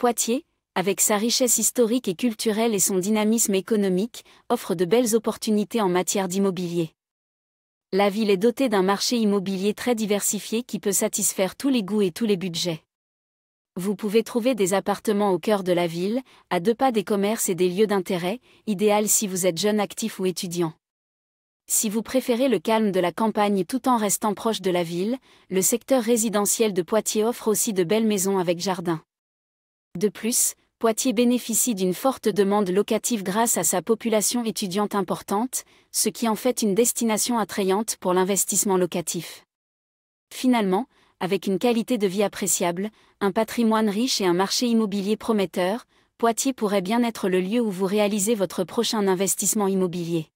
Poitiers, avec sa richesse historique et culturelle et son dynamisme économique, offre de belles opportunités en matière d'immobilier. La ville est dotée d'un marché immobilier très diversifié qui peut satisfaire tous les goûts et tous les budgets. Vous pouvez trouver des appartements au cœur de la ville, à deux pas des commerces et des lieux d'intérêt, idéal si vous êtes jeune actif ou étudiant. Si vous préférez le calme de la campagne tout en restant proche de la ville, le secteur résidentiel de Poitiers offre aussi de belles maisons avec jardin. De plus, Poitiers bénéficie d'une forte demande locative grâce à sa population étudiante importante, ce qui en fait une destination attrayante pour l'investissement locatif. Finalement, avec une qualité de vie appréciable, un patrimoine riche et un marché immobilier prometteur, Poitiers pourrait bien être le lieu où vous réalisez votre prochain investissement immobilier.